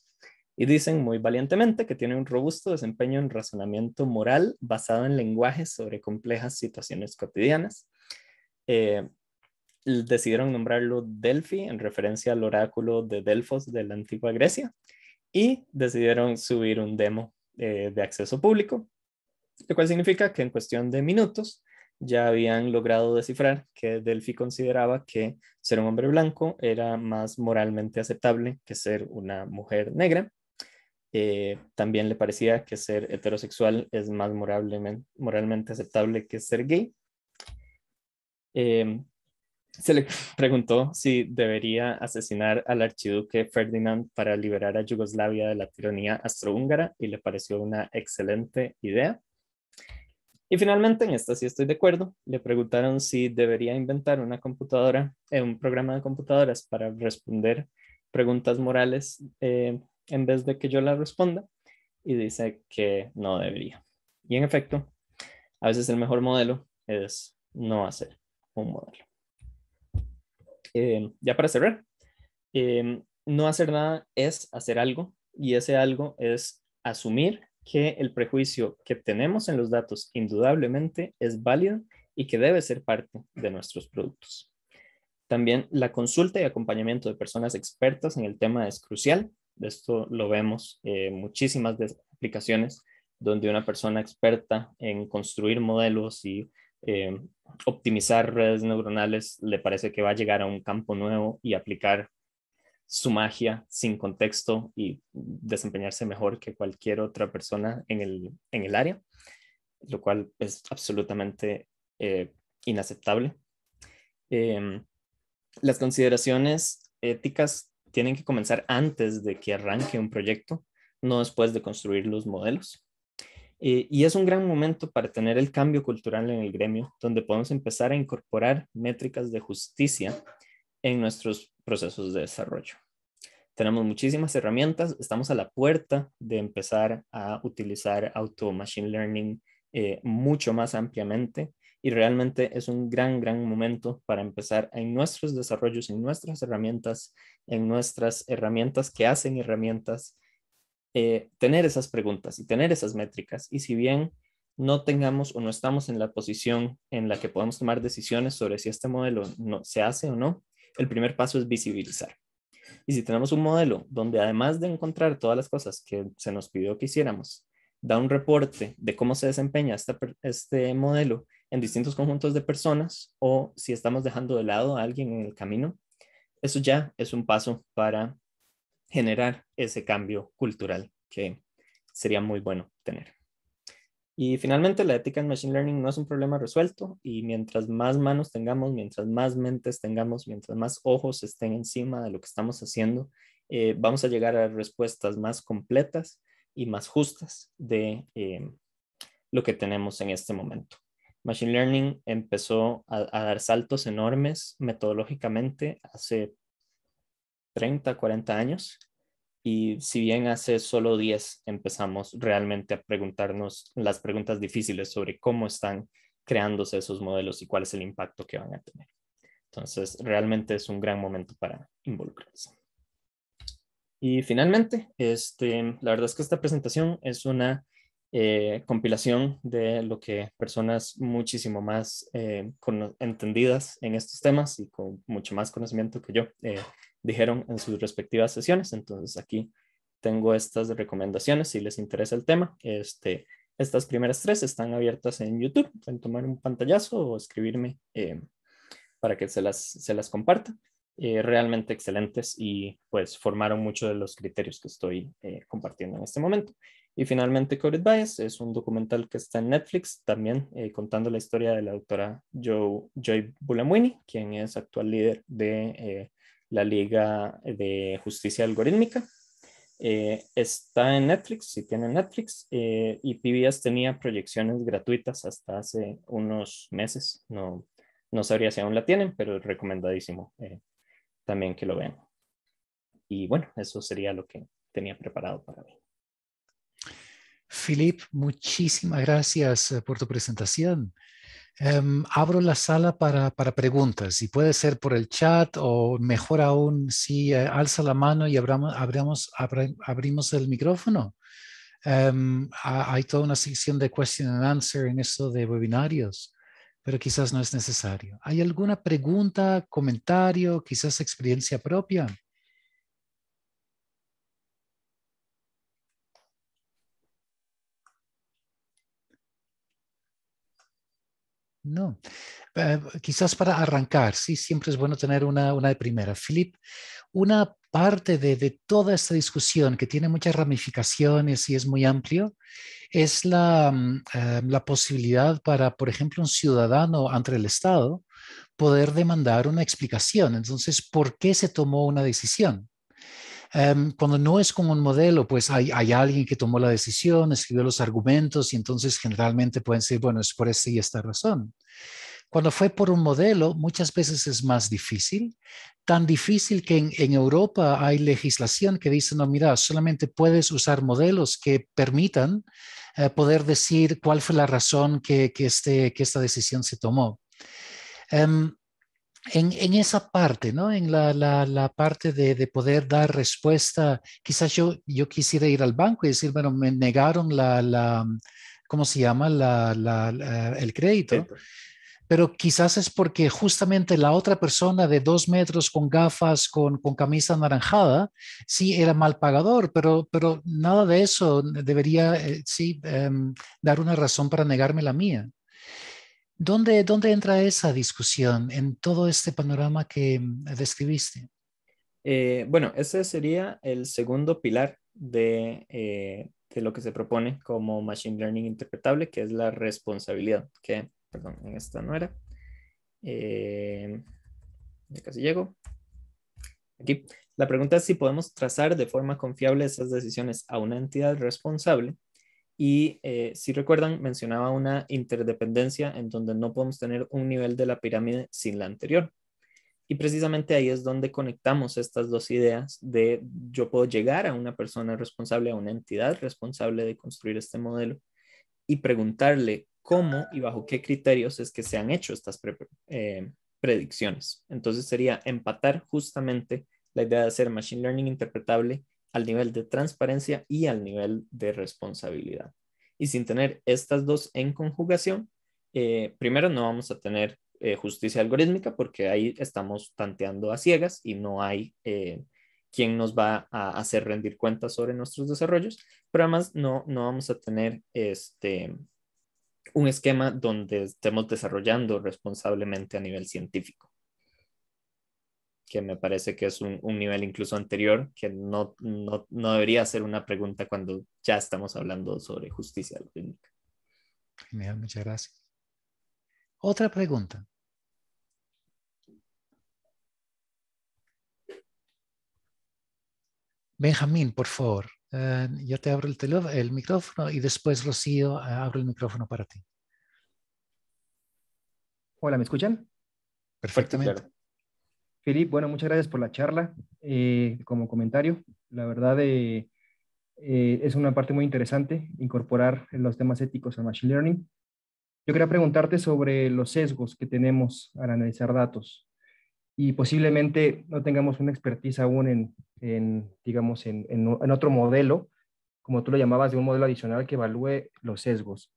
y dicen muy valientemente que tiene un robusto desempeño en razonamiento moral basado en lenguajes sobre complejas situaciones cotidianas. Eh, decidieron nombrarlo Delphi en referencia al oráculo de Delfos de la antigua Grecia y decidieron subir un demo eh, de acceso público, lo cual significa que en cuestión de minutos ya habían logrado descifrar que Delphi consideraba que ser un hombre blanco era más moralmente aceptable que ser una mujer negra eh, también le parecía que ser heterosexual es más moralmente, aceptable que ser gay. Em, se le preguntó si debería asesinar al archiduque Ferdinand para liberar a Yugoslavia de la tiranía astrohúngara y le pareció una excelente idea. Y finalmente, en esta sí estoy de acuerdo, le preguntaron si debería inventar una computadora, eh, un programa de computadoras para responder preguntas morales eh, en vez de que yo la responda y dice que no debería. Y en efecto, a veces el mejor modelo es no hacer un modelo. Em, ya para cerrar, em, no hacer nada es hacer algo y ese algo es asumir que el prejuicio que tenemos en los datos indudablemente es válido y que debe ser parte de nuestros productos. También la consulta y acompañamiento de personas expertas en el tema es crucial esto lo vemos, en eh, muchísimas aplicaciones donde una persona experta en construir modelos y eh, optimizar redes neuronales le parece que va a llegar a un campo nuevo y aplicar su magia sin contexto y desempeñarse mejor que cualquier otra persona en el, área, lo cual es absolutamente eh, inaceptable. Em, las consideraciones éticas tienen que comenzar antes de que arranque un proyecto, no después de construir los modelos. Eh, y es un gran momento para tener el cambio cultural en el gremio, donde podemos empezar a incorporar métricas de justicia en nuestros procesos de desarrollo. Tenemos muchísimas herramientas, estamos a la puerta de empezar a utilizar auto machine learning eh, mucho más ampliamente y realmente es un gran, gran momento para empezar en nuestros desarrollos, en nuestras herramientas, en nuestras herramientas que hacen herramientas, eh, tener esas preguntas y tener esas métricas. Y si bien no tengamos o no estamos en la posición en la que podemos tomar decisiones sobre si este modelo no, se hace o no, el primer paso es visibilizar. Y si tenemos un modelo donde además de encontrar todas las cosas que se nos pidió que hiciéramos, da un reporte de cómo se desempeña este, este modelo en distintos conjuntos de personas o si estamos dejando de lado a alguien en el camino, eso ya es un paso para generar ese cambio cultural que sería muy bueno tener. Y finalmente, la ética en Machine Learning no es un problema resuelto y mientras más manos tengamos, mientras más mentes tengamos, mientras más ojos estén encima de lo que estamos haciendo, eh, vamos a llegar a respuestas más completas y más justas de eh, lo que tenemos en este momento. Machine Learning empezó a, dar saltos enormes metodológicamente hace 30, 40 años. Y si bien hace solo 10 empezamos realmente a preguntarnos las preguntas difíciles sobre cómo están creándose esos modelos y cuál es el impacto que van a tener. Entonces, realmente es un gran momento para involucrarse. Y finalmente, este, la verdad es que esta presentación es una eh, compilación de lo que personas muchísimo más eh, entendidas en estos temas y con mucho más conocimiento que yo eh, dijeron en sus respectivas sesiones. Entonces aquí tengo estas recomendaciones si les interesa el tema. Este, estas primeras tres están abiertas en YouTube. Pueden tomar un pantallazo o escribirme para que se las, se las comparta. realmente excelentes y pues formaron muchos de los criterios que estoy compartiendo en este momento. Y finalmente Coded Bias es un documental que está en Netflix, también eh, contando la historia de la doctora Joy Bulamwini, quien es actual líder de eh, la Liga de Justicia Algorítmica. Eh, está en Netflix, si tiene Netflix, y PBS tenía proyecciones gratuitas hasta hace unos meses. No, no sabría si aún la tienen, pero es recomendadísimo también que lo vean. Y bueno, eso sería lo que tenía preparado para mí. Philip, muchísimas gracias eh, por tu presentación. Em, abro la sala para, para, preguntas y puede ser por el chat o mejor aún si eh, alza la mano y abramos, abrimos el micrófono. Em, hay toda una sección de question and answer en eso de webinarios, pero quizás no es necesario. ¿Hay alguna pregunta, comentario, quizás experiencia propia? No. Eh, quizás para arrancar, sí, siempre es bueno tener una, de primera. Philip, una parte de, toda esta discusión que tiene muchas ramificaciones y es muy amplio, es la, mm, eh, la posibilidad para, por ejemplo, un ciudadano ante el Estado poder demandar una explicación. Entonces, ¿por qué se tomó una decisión? Em, cuando no es con un modelo, pues hay, alguien que tomó la decisión, escribió los argumentos y entonces generalmente pueden decir, bueno, es por esta y esta razón. Cuando fue por un modelo, muchas veces es más difícil, tan difícil que en, Europa hay legislación que dice, no, mira, solamente puedes usar modelos que permitan eh, poder decir cuál fue la razón que, este, que esta decisión se tomó. Em, en, esa parte, ¿no? En la, parte de, poder dar respuesta. Quizás yo, yo quisiera ir al banco y decir, bueno, me negaron la, ¿cómo se llama? La, el crédito. Pues. Pero quizás es porque justamente la otra persona de dos metros con gafas, con, camisa anaranjada, sí era mal pagador, pero, pero nada de eso debería, eh, sí, em, dar una razón para negarme la mía. ¿Dónde, entra esa discusión en todo este panorama que mm, describiste? Eh, bueno, ese sería el segundo pilar eh, de, lo que se propone como Machine Learning interpretable, que es la responsabilidad, que, perdón, en esta no era. Eh, ya casi llego. Aquí. La pregunta es si podemos trazar de forma confiable esas decisiones a una entidad responsable y eh, si recuerdan, mencionaba una interdependencia en donde no podemos tener un nivel de la pirámide sin la anterior. Y precisamente ahí es donde conectamos estas dos ideas de yo puedo llegar a una persona responsable, a una entidad responsable de construir este modelo y preguntarle cómo y bajo qué criterios es que se han hecho estas eh, predicciones. Entonces sería empatar justamente la idea de hacer machine learning interpretable al nivel de transparencia y al nivel de responsabilidad. Y sin tener estas dos en conjugación, eh, primero no vamos a tener eh, justicia algorítmica porque ahí estamos tanteando a ciegas y no hay eh, quien nos va a hacer rendir cuentas sobre nuestros desarrollos, pero además no, no vamos a tener este, un esquema donde estemos desarrollando responsablemente a nivel científico que me parece que es un, nivel incluso anterior, que no, debería ser una pregunta cuando ya estamos hablando sobre justicia algorítmica. Genial, muchas gracias. Otra pregunta. Benjamín, por favor, eh, yo te abro el, el, micrófono y después Rocío eh, abro el micrófono para ti. Hola, ¿me escuchan? Perfectamente. Felipe, bueno, muchas gracias por la charla, eh, como comentario. La verdad eh, eh, es una parte muy interesante incorporar los temas éticos al Machine Learning. Yo quería preguntarte sobre los sesgos que tenemos al analizar datos y posiblemente no tengamos una expertiza aún en, digamos, en, otro modelo, como tú lo llamabas, de un modelo adicional que evalúe los sesgos.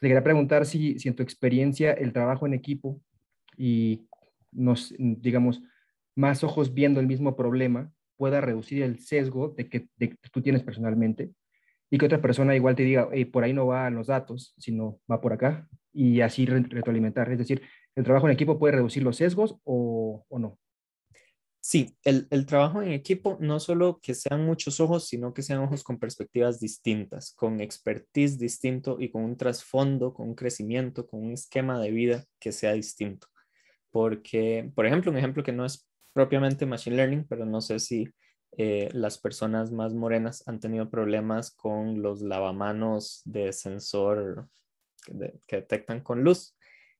Te quería preguntar si, si en tu experiencia el trabajo en equipo y digamos, más ojos viendo el mismo problema pueda reducir el sesgo de que, tú tienes personalmente y que otra persona igual te diga, por ahí no van los datos, sino va por acá y así retroalimentar. Es decir, ¿el trabajo en equipo puede reducir los sesgos o, no? Sí, el, el, trabajo en equipo no solo que sean muchos ojos, sino que sean ojos con perspectivas distintas, con expertise distinto y con un trasfondo, con un crecimiento, con un esquema de vida que sea distinto porque, por ejemplo, un ejemplo que no es propiamente Machine Learning, pero no sé si eh, las personas más morenas han tenido problemas con los lavamanos de sensor que, que detectan con luz.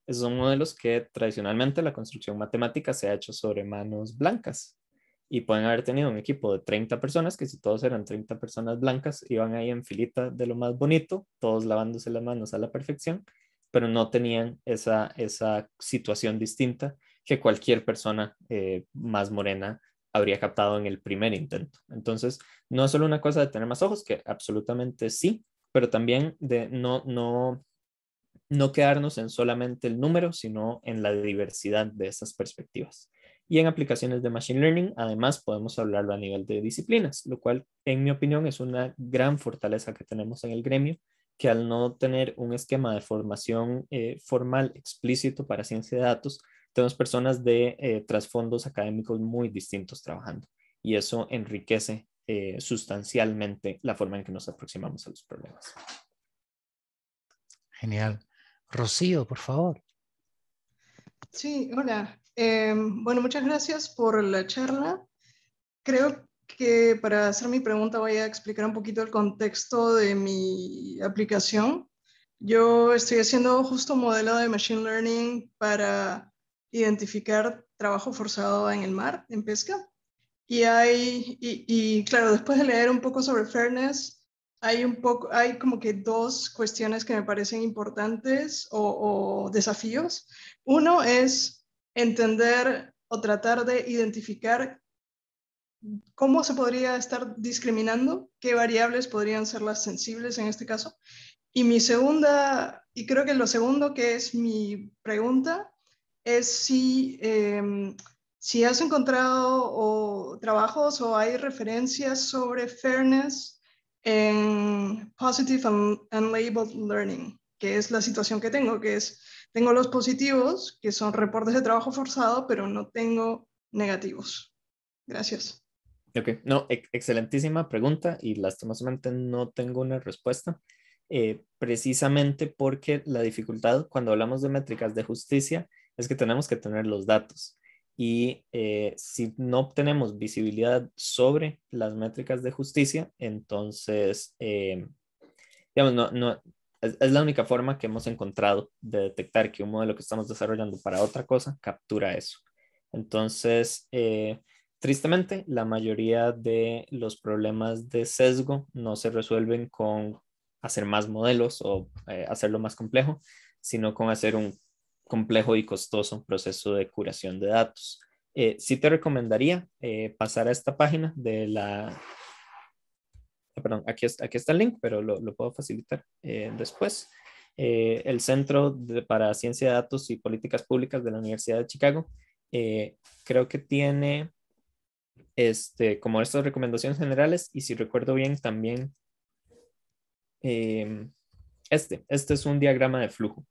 Esos son modelos que tradicionalmente la construcción matemática se ha hecho sobre manos blancas, y pueden haber tenido un equipo de 30 personas, que si todos eran 30 personas blancas, iban ahí en filita de lo más bonito, todos lavándose las manos a la perfección, pero no tenían esa, situación distinta que cualquier persona eh, más morena habría captado en el primer intento. Entonces, no es solo una cosa de tener más ojos, que absolutamente sí, pero también de no, no, no quedarnos en solamente el número, sino en la diversidad de esas perspectivas. Y en aplicaciones de Machine Learning, además, podemos hablarlo a nivel de disciplinas, lo cual, en mi opinión, es una gran fortaleza que tenemos en el gremio que al no tener un esquema de formación eh, formal explícito para ciencia de datos, tenemos personas de eh, trasfondos académicos muy distintos trabajando y eso enriquece eh, sustancialmente la forma en que nos aproximamos a los problemas. Genial. Rocío, por favor. Sí, hola. Em, bueno, muchas gracias por la charla. Creo que para hacer mi pregunta voy a explicar un poquito el contexto de mi aplicación. Yo estoy haciendo justo un modelo de Machine Learning para identificar trabajo forzado en el mar, en pesca. Y hay, y, claro, después de leer un poco sobre fairness, hay un poco, hay como que dos cuestiones que me parecen importantes o, o desafíos. Uno es entender o tratar de identificar cómo se podría estar discriminando, qué variables podrían ser las sensibles en este caso. Y mi segunda, y creo que lo segundo que es mi pregunta, es si, em, si has encontrado trabajos o hay referencias sobre fairness en positive and, unlabeled learning, que es la situación que tengo, que es, tengo los positivos, que son reportes de trabajo forzado, pero no tengo negativos. Gracias. Ok, no, excelentísima pregunta y lastimosamente no tengo una respuesta, eh, precisamente porque la dificultad cuando hablamos de métricas de justicia es que tenemos que tener los datos y eh, si no obtenemos visibilidad sobre las métricas de justicia, entonces, eh, digamos, no, no, es, es, la única forma que hemos encontrado de detectar que un modelo que estamos desarrollando para otra cosa captura eso. Entonces, eh, Tristemente, la mayoría de los problemas de sesgo no se resuelven con hacer más modelos o eh, hacerlo más complejo, sino con hacer un complejo y costoso proceso de curación de datos. Eh, sí te recomendaría eh, pasar a esta página de la... Ah, perdón, aquí, aquí está el link, pero lo, puedo facilitar después. el Centro de, para Ciencia de Datos y Políticas Públicas de la Universidad de Chicago creo que tiene este, como estas recomendaciones generales y si recuerdo bien también em, este, este es un diagrama de flujo.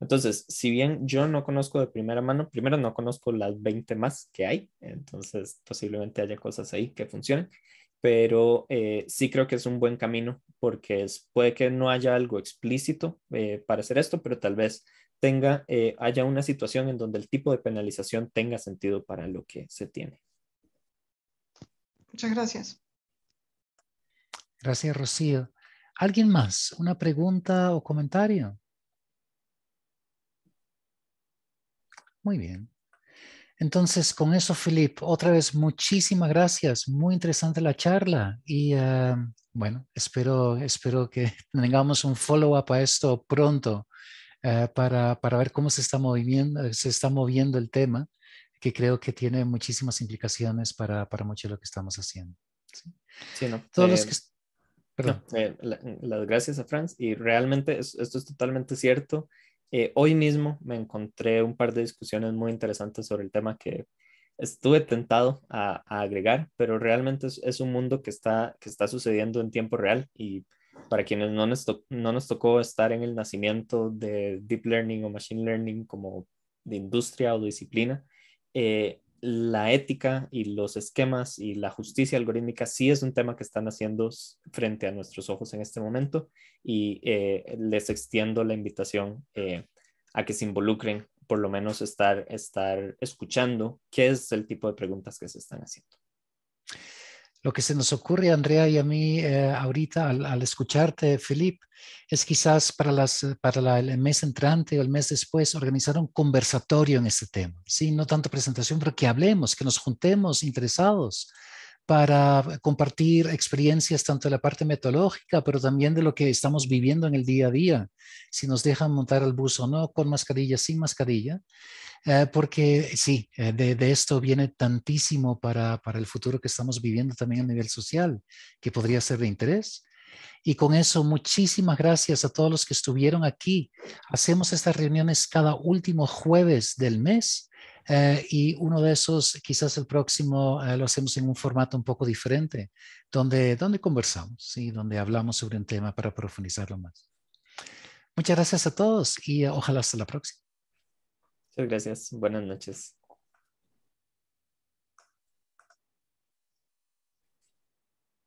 Entonces, si bien yo no conozco de primera mano, primero no conozco las 20 más que hay, entonces posiblemente haya cosas ahí que funcionen, pero eh, sí creo que es un buen camino porque es, puede que no haya algo explícito eh, para hacer esto, pero tal vez tenga, eh, haya una situación en donde el tipo de penalización tenga sentido para lo que se tiene. Muchas gracias. Gracias, Rocío. ¿Alguien más? ¿Una pregunta o comentario? Muy bien. Entonces, con eso, Filip, otra vez muchísimas gracias. Muy interesante la charla y eh, bueno, espero, espero que tengamos un follow-up a esto pronto eh, para, para, ver cómo se está, moviendo, se está moviendo el tema que creo que tiene muchísimas implicaciones para, para mucho de lo que estamos haciendo. ¿sí? no, Todos los eh, que... Perdón. Eh, las gracias a Franz y realmente esto es totalmente cierto. Eh, hoy mismo me encontré un par de discusiones muy interesantes sobre el tema que estuve tentado a, agregar, pero realmente es, un mundo que está, que está sucediendo en tiempo real y para quienes no no nos tocó estar en el nacimiento de Deep Learning o Machine Learning como de industria o disciplina, eh, la ética y los esquemas y la justicia algorítmica sí es un tema que están haciendo frente a nuestros ojos en este momento y eh, les extiendo la invitación eh, a que se involucren, por lo menos estar, estar escuchando qué es el tipo de preguntas que se están haciendo. Lo que se nos ocurre, Andrea y a mí, eh, ahorita al, escucharte, Filip, es quizás para, las, para el mes entrante o el mes después organizar un conversatorio en este tema. ¿sí? No tanto presentación, pero que hablemos, que nos juntemos interesados para compartir experiencias tanto de la parte metodológica, pero también de lo que estamos viviendo en el día a día, si nos dejan montar al bus o no, con mascarilla, sin mascarilla, eh, porque sí, eh, de, esto viene tantísimo para, para, el futuro que estamos viviendo también a nivel social, que podría ser de interés. Y con eso, muchísimas gracias a todos los que estuvieron aquí. Hacemos estas reuniones cada último jueves del mes eh, y uno de esos, quizás el próximo, eh, lo hacemos en un formato un poco diferente, donde, donde conversamos y donde hablamos sobre un tema para profundizarlo más. Muchas gracias a todos y eh, ojalá hasta la próxima. Muchas gracias. Buenas noches.